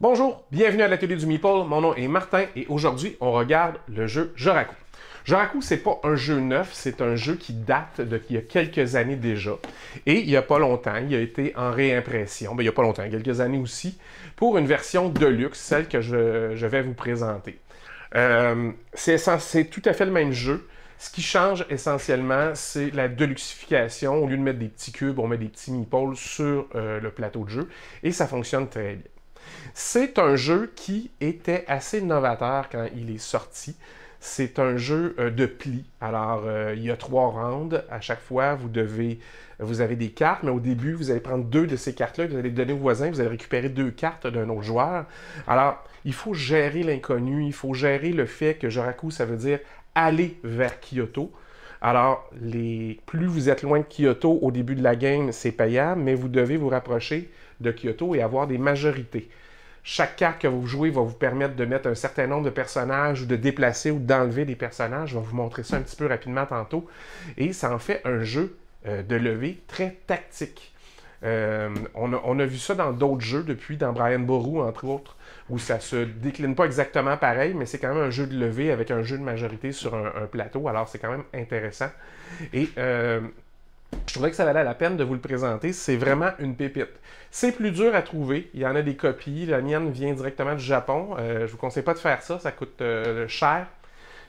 Bonjour, bienvenue à l'atelier du Meeple. Mon nom est Martin et aujourd'hui, on regarde le jeu Joraku. Joraku, c'est pas un jeu neuf, c'est un jeu qui date d'il y a quelques années déjà. Et il y a pas longtemps, il a été en réimpression, mais ben, il y a pas longtemps, quelques années aussi, pour une version de luxe, celle que je, vais vous présenter. Euh, c'est tout à fait le même jeu. Ce qui change essentiellement, c'est la deluxification. Au lieu de mettre des petits cubes, on met des petits meeples sur euh, le plateau de jeu et ça fonctionne très bien. C'est un jeu qui était assez novateur quand il est sorti. C'est un jeu euh, de plis. Alors, euh, il y a trois rounds. À chaque fois, vous avez des cartes, mais au début, vous allez prendre deux de ces cartes-là, vous allez les donner au voisin, vous allez récupérer deux cartes d'un autre joueur. Alors, il faut gérer l'inconnu, il faut gérer le fait que Joraku, ça veut dire aller vers Kyoto. Alors, plus vous êtes loin de Kyoto au début de la game, c'est payable, mais vous devez vous rapprocher de Kyoto et avoir des majorités chaque carte que vous jouez va vous permettre de mettre un certain nombre de personnages ou de déplacer ou d'enlever des personnages. Je vais vous montrer ça un petit peu rapidement tantôt. Et ça en fait un jeu euh, de levée très tactique. Euh, on, a, vu ça dans d'autres jeux depuis, dans Brian Boru entre autres, où ça se décline pas exactement pareil, mais c'est quand même un jeu de levée avec un jeu de majorité sur un, plateau, alors c'est quand même intéressant. Et euh, je trouvais que ça valait la peine de vous le présenter. C'est vraiment une pépite. C'est plus dur à trouver. Il y en a des copies. La mienne vient directement du Japon. je euh, je vous conseille pas de faire ça. Ça coûte euh, cher,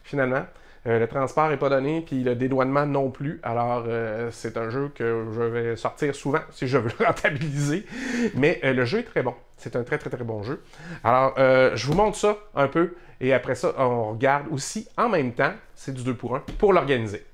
finalement. Euh, le transport n'est pas donné, puis le dédouanement non plus. Alors, c'est un jeu que je vais sortir souvent si je veux le rentabiliser. Mais le jeu est très bon. C'est un très, très, très bon jeu. Alors, je vous montre ça un peu, et après ça, on regarde aussi en même temps, c'est du 2 pour 1, pour l'organiser.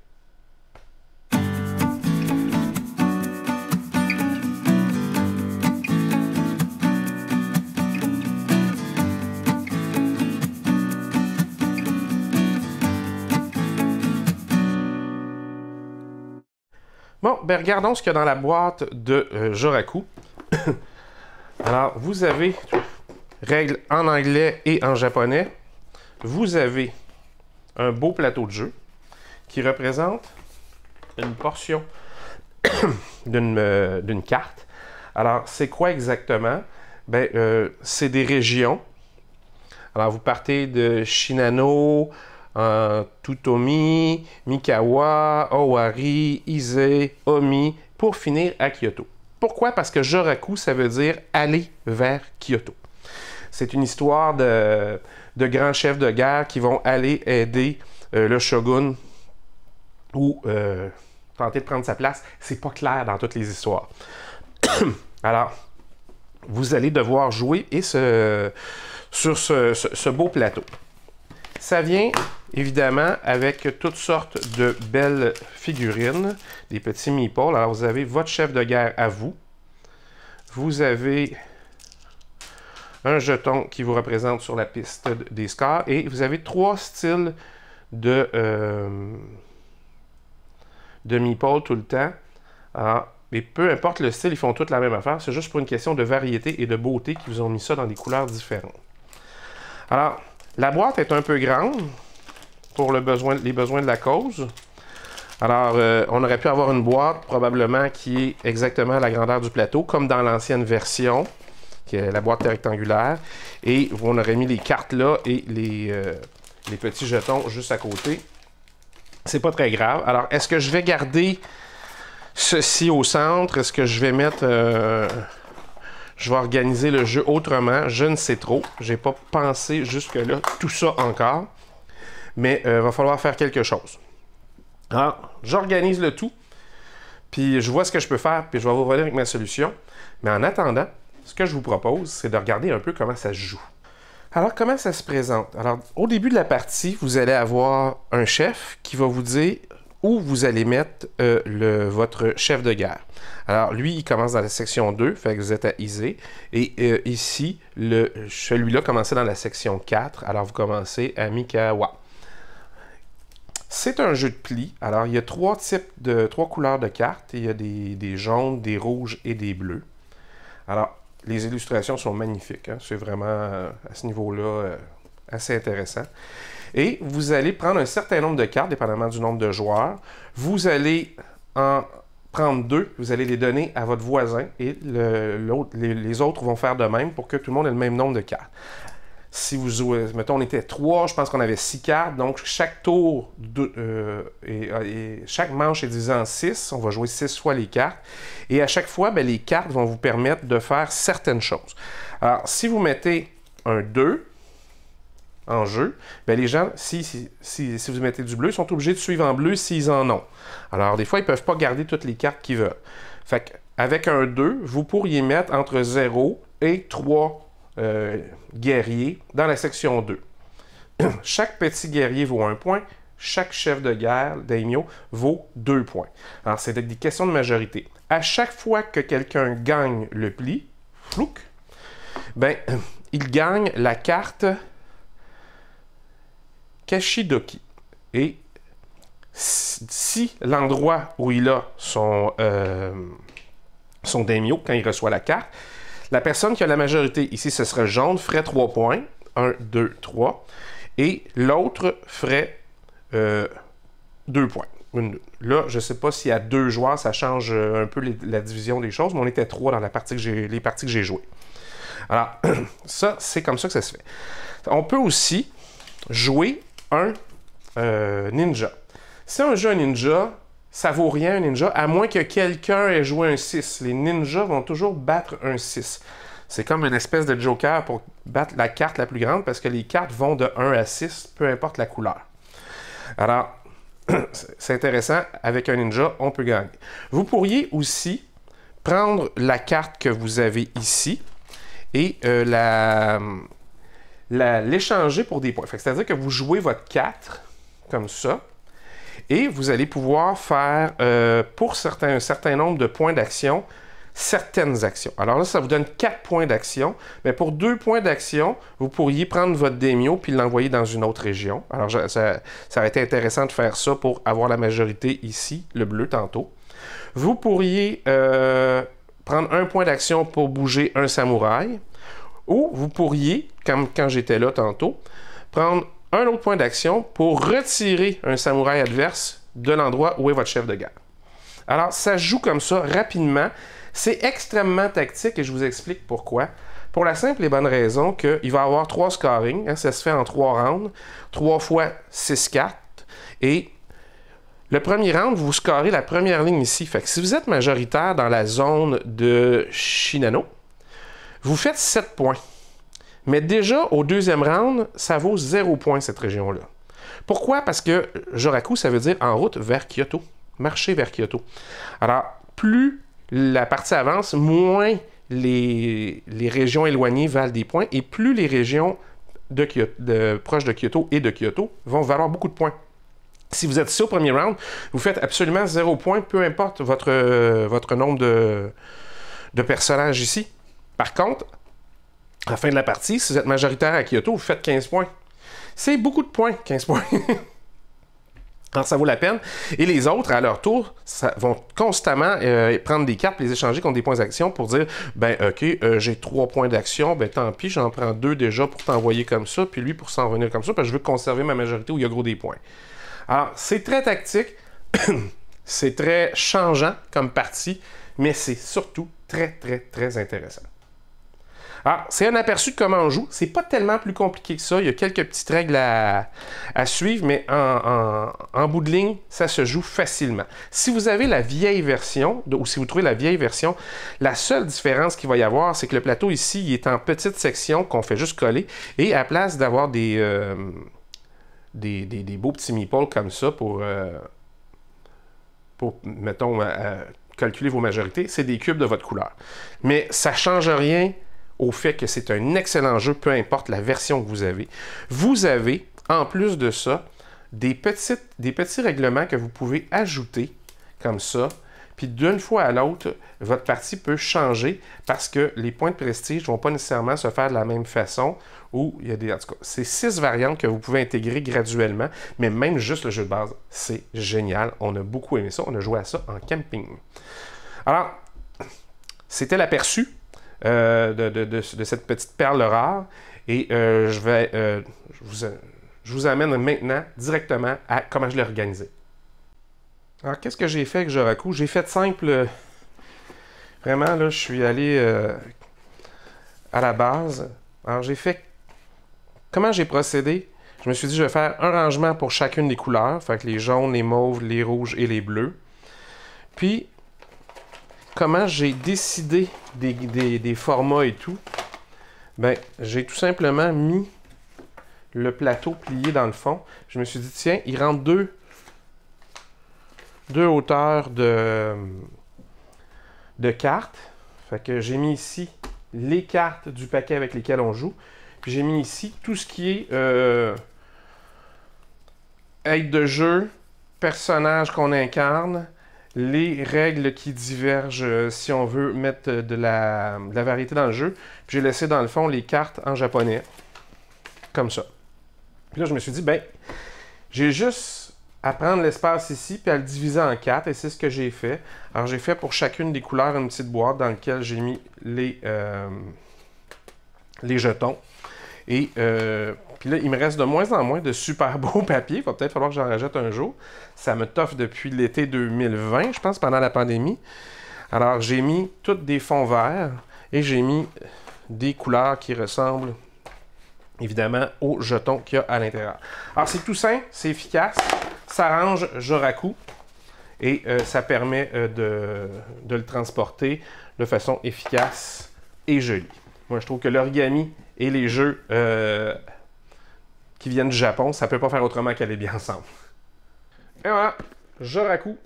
Bon, ben, regardons ce qu'il y a dans la boîte de euh, Joraku. Alors, vous avez règles en anglais et en japonais. Vous avez un beau plateau de jeu qui représente une portion euh, d'une carte. Alors, c'est quoi exactement? Ben, euh, c'est des régions. Alors, vous partez de Shinano, euh, Tutomi, Mikawa, Owari, Ise, Omi, pour finir à Kyoto. Pourquoi? Parce que Joraku, ça veut dire aller vers Kyoto. C'est une histoire de, grands chefs de guerre qui vont aller aider euh, le shogun ou euh, tenter de prendre sa place. C'est pas clair dans toutes les histoires. Alors, vous allez devoir jouer et sur ce beau plateau. Ça vient Évidemment, avec toutes sortes de belles figurines, des petits meeples. Alors, vous avez votre chef de guerre à vous. Vous avez un jeton qui vous représente sur la piste des scars. Et vous avez trois styles de, euh, de tout le temps. mais peu importe le style, ils font toutes la même affaire. C'est juste pour une question de variété et de beauté qu'ils vous ont mis ça dans des couleurs différentes. Alors, la boîte est un peu grande pour les besoins de la cause. Alors, euh, on aurait pu avoir une boîte probablement qui est exactement à la grandeur du plateau, comme dans l'ancienne version, qui est la boîte rectangulaire. Et on aurait mis les cartes là et euh, les, petits jetons juste à côté. C'est pas très grave. Alors, est-ce que je vais garder ceci au centre? Est-ce que je vais mettre... Euh, je vais organiser le jeu autrement? Je ne sais trop. J'ai pas pensé jusque-là tout ça encore mais il euh, va falloir faire quelque chose. Alors, j'organise le tout, puis je vois ce que je peux faire, puis je vais vous revenir avec ma solution. Mais en attendant, ce que je vous propose, c'est de regarder un peu comment ça se joue. Alors, comment ça se présente? Alors, au début de la partie, vous allez avoir un chef qui va vous dire où vous allez mettre euh, le, votre chef de guerre. Alors, lui, il commence dans la section 2, fait que vous êtes à Isée. Et euh, ici, celui-là commençait dans la section 4, alors vous commencez à Mikawa. C'est un jeu de plis. Alors, il y a trois types de trois couleurs de cartes. Il y a des, jaunes, des rouges et des bleus. Alors, les illustrations sont magnifiques. Hein. C'est vraiment euh, à ce niveau-là euh, assez intéressant. Et vous allez prendre un certain nombre de cartes, dépendamment du nombre de joueurs. Vous allez en prendre deux, vous allez les donner à votre voisin et les, autres vont faire de même pour que tout le monde ait le même nombre de cartes si vous jouez, mettons, on était trois, je pense qu'on avait 6 cartes, donc chaque tour euh, euh, et, chaque manche est divisée en 6. On va jouer 6 fois les cartes. Et à chaque fois, ben, les cartes vont vous permettre de faire certaines choses. Alors, si vous mettez un 2 en jeu, ben, les gens, si, vous mettez du bleu, ils sont obligés de suivre en bleu s'ils en ont. Alors, des fois, ils ne peuvent pas garder toutes les cartes qu'ils veulent. Fait avec un 2, vous pourriez mettre entre 0 et 3 euh, guerrier dans la section 2. chaque petit guerrier vaut un point, chaque chef de guerre, daimyo, vaut deux points. Alors, c'est des questions de majorité. À chaque fois que quelqu'un gagne le pli, flouk, ben, il gagne la carte Kashidoki. Et si l'endroit où il a son, euh, son daimyo, quand il reçoit la carte, la personne qui a la majorité, ici ce serait jaune, ferait 3 points. 1, 2, 3. Et l'autre ferait euh, deux points. là, je ne sais pas s'il y a deux joueurs, ça change euh, un peu la division des choses, mais on était trois dans la partie que j'ai, les parties que j'ai jouées. Alors, ça, c'est comme ça que ça se fait. On peut aussi jouer un euh, ninja. Si on joue un ninja, ça vaut rien un ninja, à moins que quelqu'un ait joué un 6. Les ninjas vont toujours battre un 6. C'est comme une espèce de joker pour battre la carte la plus grande parce que les cartes vont de 1 à 6, peu importe la couleur. Alors, c'est intéressant, avec un ninja, on peut gagner. Vous pourriez aussi prendre la carte que vous avez ici et euh, la, l'échanger pour des points. C'est-à-dire que vous jouez votre 4 comme ça. Et vous allez pouvoir faire, euh, pour certains, un certain nombre de points d'action, certaines actions. Alors là, ça vous donne quatre points d'action, mais pour deux points d'action, vous pourriez prendre votre démio puis l'envoyer dans une autre région. Alors ça, ça, aurait été intéressant de faire ça pour avoir la majorité ici, le bleu tantôt. Vous pourriez euh, prendre un point d'action pour bouger un samouraï, ou vous pourriez, comme quand j'étais là tantôt, prendre un autre point d'action pour retirer un samouraï adverse de l'endroit où est votre chef de guerre. Alors, ça joue comme ça rapidement. C'est extrêmement tactique et je vous explique pourquoi. Pour la simple et bonne raison qu'il va y avoir trois scoring. Hein, ça se fait en trois rounds, trois fois six 4 Et le premier round, vous scorez la première ligne ici. Fait que si vous êtes majoritaire dans la zone de Shinano, vous faites sept points. Mais déjà, au deuxième round, ça vaut zéro point cette région-là. Pourquoi? Parce que Joraku, ça veut dire en route vers Kyoto, marcher vers Kyoto. Alors, plus la partie avance, moins les, les régions éloignées valent des points et plus les régions proches de Kyoto et de Kyoto vont valoir beaucoup de points. Si vous êtes ici au premier round, vous faites absolument zéro point, peu importe votre, votre nombre de, de personnages ici. Par contre, à la fin de la partie, si vous êtes majoritaire à Kyoto, vous faites 15 points. C'est beaucoup de points, 15 points. Alors, ça vaut la peine. Et les autres, à leur tour, vont constamment euh, prendre des cartes, les échanger contre des points d'action pour dire ben, OK, euh, j'ai trois points d'action, ben tant pis, j'en prends deux déjà pour t'envoyer comme ça, puis lui pour s'en venir comme ça, parce que je veux conserver ma majorité où il y a gros des points. Alors, c'est très tactique, c'est très changeant comme partie, mais c'est surtout très, très, très intéressant. Alors, ah, c'est un aperçu de comment on joue. C'est pas tellement plus compliqué que ça. Il y a quelques petites règles à, suivre, mais en, bout de ligne, ça se joue facilement. Si vous avez la vieille version, ou si vous trouvez la vieille version, la seule différence qu'il va y avoir, c'est que le plateau ici, est en petite section qu'on fait juste coller. Et à place d'avoir des, euh, des, beaux petits meeples comme ça pour, euh, mettons, euh, calculer vos majorités, c'est des cubes de votre couleur. Mais ça ne change rien au fait que c'est un excellent jeu, peu importe la version que vous avez. Vous avez, en plus de ça, des, petites, des petits règlements que vous pouvez ajouter comme ça. Puis d'une fois à l'autre, votre partie peut changer parce que les points de prestige ne vont pas nécessairement se faire de la même façon. Ou il y a des. En tout cas, c'est six variantes que vous pouvez intégrer graduellement, mais même juste le jeu de base, c'est génial. On a beaucoup aimé ça. On a joué à ça en camping. Alors, c'était l'aperçu euh, de, cette petite perle rare. Et euh, je vais euh, je, vous, amène maintenant directement à comment je l'ai organisé. Alors, qu'est-ce que j'ai fait avec Joraku? J'ai fait simple. Vraiment, là, je suis allé à la base. Alors, j'ai fait. Comment j'ai procédé? Je me suis dit, je vais faire un rangement pour chacune des couleurs, fait que les jaunes, les mauves, les rouges et les bleus. Puis, comment j'ai décidé des, des, formats et tout, ben, j'ai tout simplement mis le plateau plié dans le fond. Je me suis dit, tiens, il rentre deux, deux hauteurs de, de cartes. Fait que j'ai mis ici les cartes du paquet avec lesquelles on joue. j'ai mis ici tout ce qui est euh, aide de jeu, personnage qu'on incarne, les règles qui divergent euh, si on veut mettre euh, de la, variété dans le jeu. Puis j'ai laissé dans le fond les cartes en japonais, comme ça. Puis là, je me suis dit, ben, j'ai juste à prendre l'espace ici puis à le diviser en quatre, et c'est ce que j'ai fait. Alors, j'ai fait pour chacune des couleurs une petite boîte dans laquelle j'ai mis les, euh, les jetons. Et puis là, il me reste de moins en moins de super beaux papiers. Il va peut-être falloir que j'en rajoute un jour. Ça me toffe depuis l'été 2020, je pense, pendant la pandémie. Alors, j'ai mis tous des fonds verts et j'ai mis des couleurs qui ressemblent évidemment aux jetons qu'il y a à l'intérieur. Alors, c'est tout simple, c'est efficace, ça range Joraku et euh, ça permet euh, de, le transporter de façon efficace et jolie. Moi, je trouve que l'origami et les jeux euh, qui viennent du Japon, ça peut pas faire autrement qu'aller bien ensemble. Et voilà, Joraku.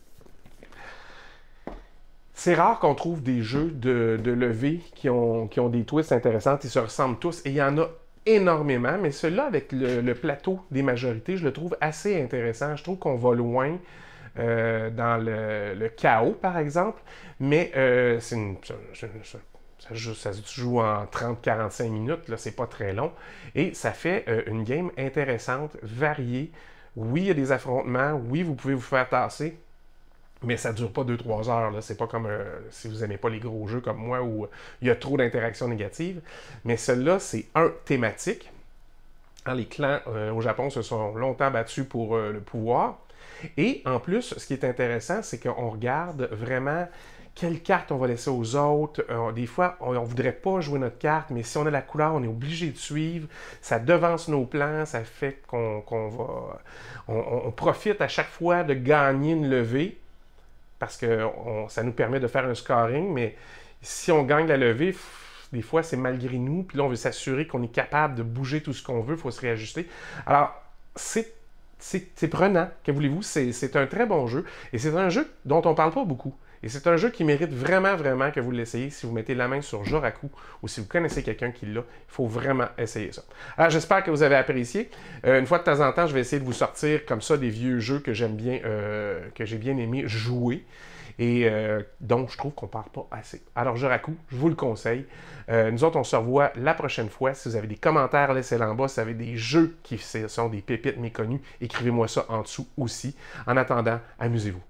C'est rare qu'on trouve des jeux de, de levée qui ont, ont des twists intéressantes. Ils se ressemblent tous et il y en a énormément, mais celui-là, avec le, plateau des majorités, je le trouve assez intéressant. Je trouve qu'on va loin. Euh, dans le, le, chaos, par exemple, mais euh, c'est une, ça, joue, se joue en 30-45 minutes, là, c'est pas très long. Et ça fait euh, une game intéressante, variée. Oui, il y a des affrontements, oui, vous pouvez vous faire tasser, mais ça dure pas 2-3 heures. Là. C'est pas comme euh, si vous aimez pas les gros jeux comme moi où euh, il y a trop d'interactions négatives. Mais celle-là, c'est un thématique. Hein, les clans au Japon se sont longtemps battus pour le pouvoir. Et en plus, ce qui est intéressant, c'est qu'on regarde vraiment quelle carte on va laisser aux autres. Euh, des fois, on ne voudrait pas jouer notre carte, mais si on a la couleur, on est obligé de suivre. Ça devance nos plans, ça fait qu'on va. On, profite à chaque fois de gagner une levée parce que ça nous permet de faire un scoring, mais si on gagne la levée, des fois, c'est malgré nous. Puis là, on veut s'assurer qu'on est capable de bouger tout ce qu'on veut. Il faut se réajuster. Alors, c'est c'est prenant. Que voulez-vous? C'est un très bon jeu. Et c'est un jeu dont on parle pas beaucoup. Et c'est un jeu qui mérite vraiment, vraiment que vous l'essayiez si vous mettez la main sur Joraku ou si vous connaissez quelqu'un qui l'a. Il faut vraiment essayer ça. Alors, ah, j'espère que vous avez apprécié. Euh, une fois de temps en temps, je vais essayer de vous sortir comme ça des vieux jeux que j'aime bien, euh, que j'ai bien aimé jouer et euh, donc je trouve qu'on ne parle pas assez. Alors, racou, je vous le conseille. Euh, nous autres, on se revoit la prochaine fois. Si vous avez des commentaires, laissez-les en bas. Si vous avez des jeux qui sont des pépites méconnues, écrivez-moi ça en dessous aussi. En attendant, amusez-vous.